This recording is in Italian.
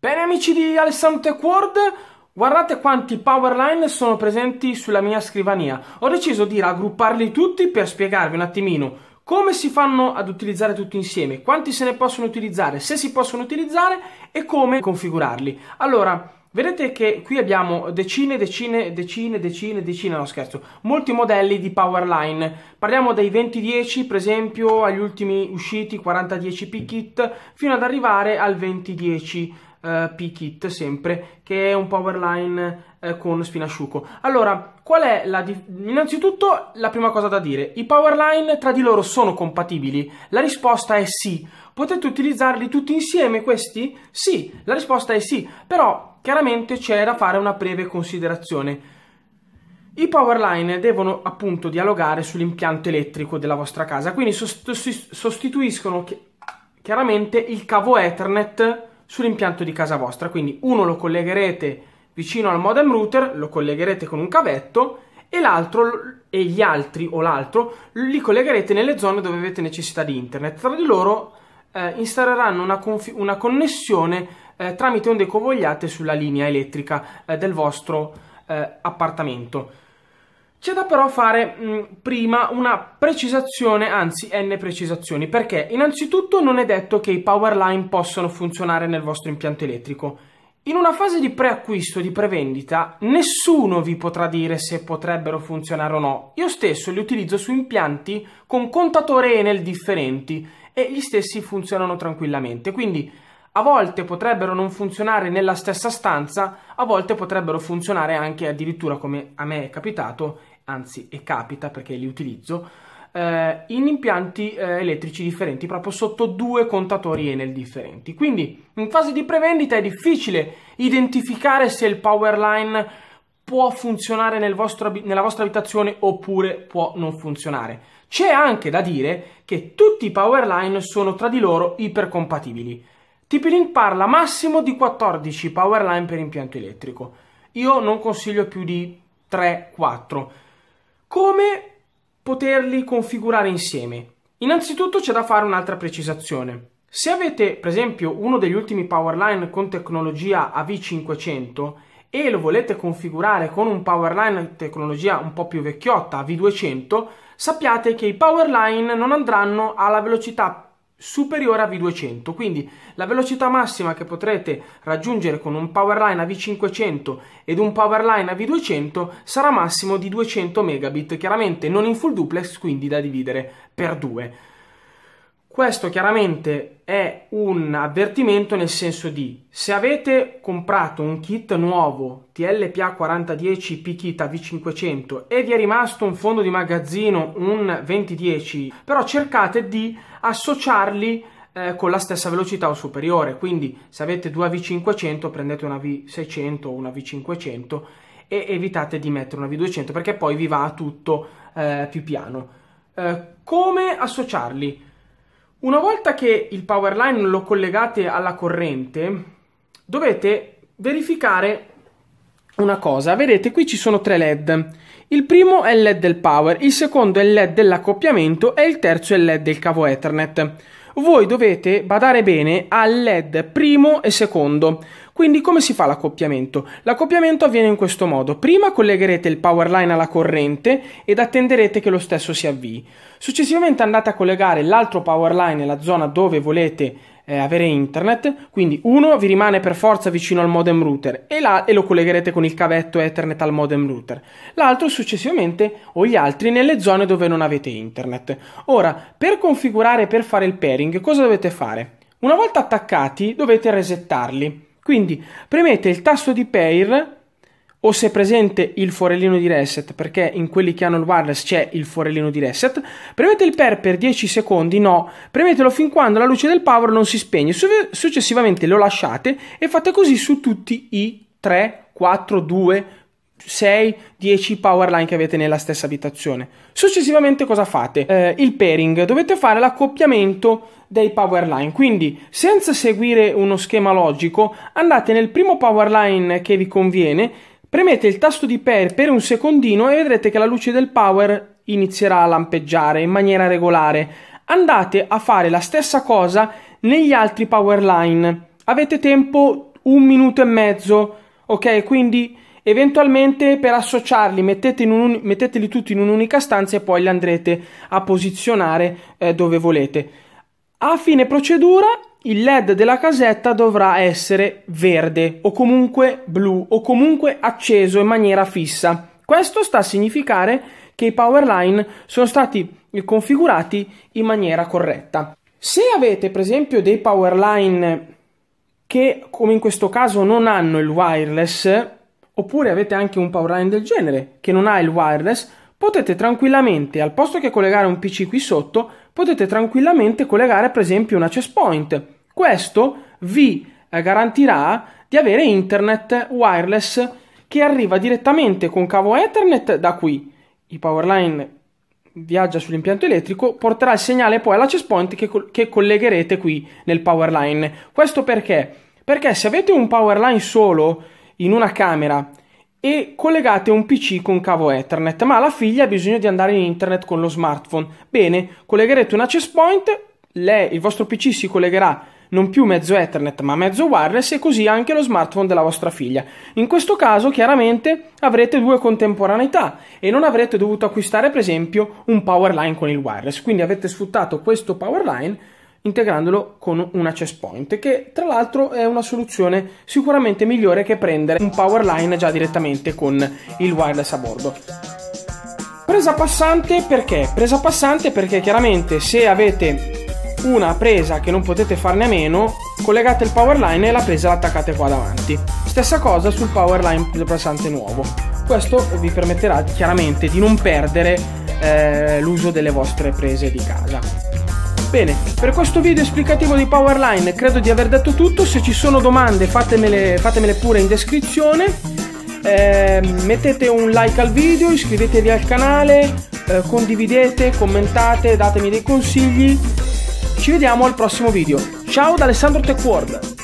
Bene amici di Alessandro Tech World, guardate quanti power line sono presenti sulla mia scrivania. Ho deciso di raggrupparli tutti per spiegarvi un attimino come si fanno ad utilizzare tutti insieme, quanti se ne possono utilizzare, se si possono utilizzare e come configurarli. Allora, Vedete che qui abbiamo decine, decine, decine, decine, decine, no scherzo, molti modelli di Powerline. Parliamo dai 2010 per esempio agli ultimi usciti 4010 P-Kit fino ad arrivare al 2010 eh, P-Kit sempre, che è un powerline eh, con spinasciuco. Allora, qual è la... innanzitutto la prima cosa da dire, i powerline tra di loro sono compatibili? La risposta è sì. Potete utilizzarli tutti insieme questi? Sì, la risposta è sì, però chiaramente c'è da fare una breve considerazione. I powerline devono appunto dialogare sull'impianto elettrico della vostra casa, quindi sostitu sostituiscono chiaramente il cavo Ethernet sull'impianto di casa vostra. Quindi uno lo collegherete vicino al modem router, lo collegherete con un cavetto e l'altro e gli altri o l'altro li collegherete nelle zone dove avete necessità di internet. Tra di loro eh, installeranno una, una connessione eh, tramite onde convogliate sulla linea elettrica eh, del vostro eh, appartamento. C'è da però fare mh, prima una precisazione, anzi n precisazioni, perché innanzitutto non è detto che i power line possano funzionare nel vostro impianto elettrico. In una fase di preacquisto, di prevendita, nessuno vi potrà dire se potrebbero funzionare o no. Io stesso li utilizzo su impianti con contatore Enel differenti e gli stessi funzionano tranquillamente, quindi a volte potrebbero non funzionare nella stessa stanza, a volte potrebbero funzionare anche addirittura come a me è capitato, anzi e capita perché li utilizzo, eh, in impianti eh, elettrici differenti, proprio sotto due contatori Enel differenti. Quindi in fase di prevendita è difficile identificare se il power line può funzionare nel vostro, nella vostra abitazione oppure può non funzionare. C'è anche da dire che tutti i power line sono tra di loro ipercompatibili. TP-Link parla massimo di 14 power line per impianto elettrico. Io non consiglio più di 3-4. Come poterli configurare insieme? Innanzitutto c'è da fare un'altra precisazione. Se avete per esempio uno degli ultimi power line con tecnologia AV500 e lo volete configurare con un power powerline tecnologia un po' più vecchiotta, AV200, sappiate che i power line non andranno alla velocità superiore a V200 quindi la velocità massima che potrete raggiungere con un powerline a V500 ed un powerline a V200 sarà massimo di 200 megabit chiaramente non in full duplex quindi da dividere per due questo chiaramente è un avvertimento nel senso di se avete comprato un kit nuovo TLPA 4010 P-Kit AV500 e vi è rimasto un fondo di magazzino un 2010 però cercate di associarli eh, con la stessa velocità o superiore quindi se avete due AV500 prendete una V600 o una V500 e evitate di mettere una V200 perché poi vi va tutto eh, più piano eh, come associarli? Una volta che il power line lo collegate alla corrente, dovete verificare una cosa. Vedete, qui ci sono tre LED. Il primo è il LED del power, il secondo è il LED dell'accoppiamento e il terzo è il LED del cavo Ethernet voi dovete badare bene al LED primo e secondo. Quindi come si fa l'accoppiamento? L'accoppiamento avviene in questo modo. Prima collegherete il power line alla corrente ed attenderete che lo stesso si avvii. Successivamente andate a collegare l'altro power line nella zona dove volete eh, avere internet. Quindi uno vi rimane per forza vicino al modem router e, la, e lo collegherete con il cavetto Ethernet al modem router. L'altro successivamente o gli altri nelle zone dove non avete internet. Ora, per configurare per fare il pairing, cosa dovete fare? Una volta attaccati dovete resettarli. Quindi premete il tasto di pair o se è presente il forellino di reset, perché in quelli che hanno il wireless c'è il forellino di reset, premete il pair per 10 secondi, no, premetelo fin quando la luce del power non si spegne, successivamente lo lasciate e fate così su tutti i 3, 4, 2, 6, 10 power line che avete nella stessa abitazione. Successivamente cosa fate? Eh, il pairing, dovete fare l'accoppiamento dei power line, quindi senza seguire uno schema logico andate nel primo power line che vi conviene, Premete il tasto di pair per un secondino e vedrete che la luce del power inizierà a lampeggiare in maniera regolare. Andate a fare la stessa cosa negli altri power line. Avete tempo un minuto e mezzo, ok? Quindi eventualmente per associarli mettete un, metteteli tutti in un'unica stanza e poi li andrete a posizionare eh, dove volete. A fine procedura il LED della casetta dovrà essere verde o comunque blu o comunque acceso in maniera fissa. Questo sta a significare che i power line sono stati configurati in maniera corretta. Se avete per esempio dei power line che come in questo caso non hanno il wireless, oppure avete anche un power line del genere che non ha il wireless, potete tranquillamente, al posto che collegare un PC qui sotto, potete tranquillamente collegare per esempio un access point. Questo vi eh, garantirà di avere internet wireless che arriva direttamente con cavo Ethernet da qui. Il powerline viaggia sull'impianto elettrico, porterà il segnale poi all'access point che, che collegherete qui nel powerline. Questo perché? Perché se avete un powerline solo in una camera e collegate un PC con cavo Ethernet, ma la figlia ha bisogno di andare in internet con lo smartphone. Bene, collegherete un access point, lei, il vostro PC si collegherà non più mezzo Ethernet ma mezzo wireless e così anche lo smartphone della vostra figlia. In questo caso chiaramente avrete due contemporaneità e non avrete dovuto acquistare per esempio un power line con il wireless, quindi avete sfruttato questo power line integrandolo con un access point che tra l'altro è una soluzione sicuramente migliore che prendere un power line già direttamente con il wireless a bordo. Presa passante perché? Presa passante perché chiaramente se avete una presa che non potete farne a meno, collegate il power line e la presa l'attaccate qua davanti. Stessa cosa sul power line del passante nuovo. Questo vi permetterà chiaramente di non perdere eh, l'uso delle vostre prese di casa. Bene, per questo video esplicativo di Powerline credo di aver detto tutto, se ci sono domande fatemele, fatemele pure in descrizione. Eh, mettete un like al video, iscrivetevi al canale, eh, condividete, commentate, datemi dei consigli. Ci vediamo al prossimo video. Ciao da Alessandro Tech World.